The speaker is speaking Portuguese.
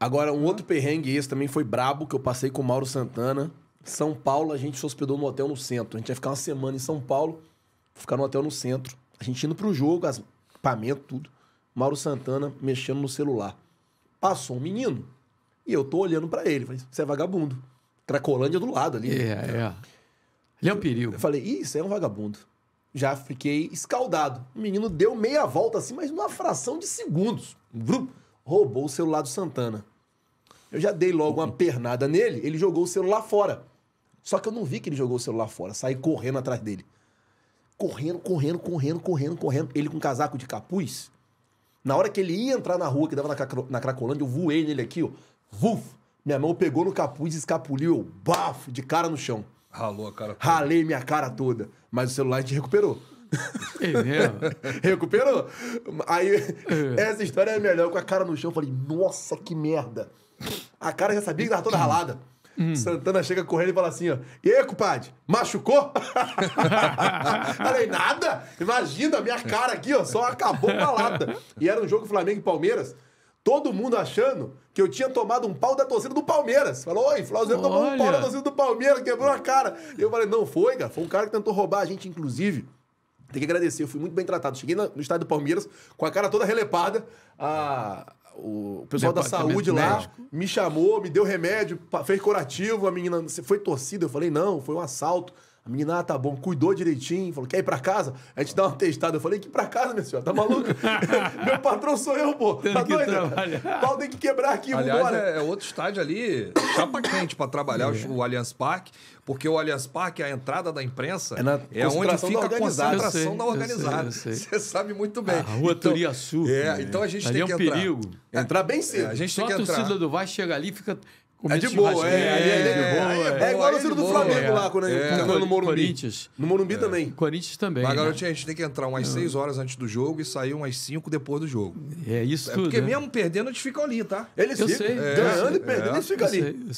Agora, um outro perrengue, esse também foi brabo, que eu passei com o Mauro Santana. São Paulo, a gente se hospedou no hotel no centro. A gente ia ficar uma semana em São Paulo, ficar no hotel no centro. A gente indo pro jogo, as... equipamento, tudo. Mauro Santana mexendo no celular. Passou um menino e eu tô olhando para ele. Falei, você é vagabundo. Cracolândia do lado ali. É, é. Tá. Ele é um perigo. Eu falei, isso é um vagabundo. Já fiquei escaldado. O menino deu meia volta assim, mas numa fração de segundos. Vrum roubou o celular do Santana. Eu já dei logo uma pernada nele, ele jogou o celular fora. Só que eu não vi que ele jogou o celular fora, saí correndo atrás dele. Correndo, correndo, correndo, correndo, correndo. Ele com casaco de capuz. Na hora que ele ia entrar na rua, que dava na, Cracolândia, eu voei nele aqui, ó. Vuf! Minha mão pegou no capuz, escapuliu, eu bafo, de cara no chão. Ralou a cara toda. Ralei minha cara toda. Mas o celular a gente recuperou. É Recuperou. Aí, é. essa história é melhor. com a cara no chão, falei, nossa, que merda. A cara já sabia que tava toda ralada. Hum. Santana chega correndo e fala assim, ó. E aí, cumpade, machucou? falei, nada? Imagina, minha cara aqui, ó, só acabou com a lata. E era um jogo Flamengo e Palmeiras. Todo mundo achando que eu tinha tomado um pau da torcida do Palmeiras. Falou, oi, Flauzino tomou um pau da torcida do Palmeiras, quebrou a cara. Eu falei, não foi, cara. Foi um cara que tentou roubar a gente, inclusive. Tem que agradecer, eu fui muito bem tratado. Cheguei no estádio do Palmeiras com a cara toda relepada. A, o pessoal da saúde médico. lá me chamou, me deu remédio, fez curativo. A menina, você foi torcida? Eu falei, não, foi um assalto. A menina, ah, tá bom, cuidou direitinho, falou, quer ir pra casa? A gente dá uma testada. Eu falei, que ir pra casa, minha senhora, tá maluco? Meu patrão sou eu, pô. Tendo tá doido? Pau tem que quebrar aqui, Aliás, vambora. É, é outro estádio ali, chapa quente pra trabalhar é. o Allianz Parque, porque o Allianz Parque, a entrada da imprensa, é, é onde fica a concentração sei, da organizada. Você sabe muito bem. A ah, rua então, Sul. É, então a gente ali tem é um que entrar. perigo. Entrar bem cedo. É, a gente Só tem que a torcida do Vasco chega ali e fica é, é, é, é de boa, é, é, é, igual no filho do Flamengo lá, quando é, no Morumbi. Corinthians. No Morumbi também. Corinthians também. Mas, né? garotinha a gente tem que entrar umas 6 horas antes do jogo e sair umas 5 depois do jogo. É isso é Porque né? mesmo perdendo, a gente fica ali, tá? Eles ficam. Ganhando e perdendo, eles ficam ali.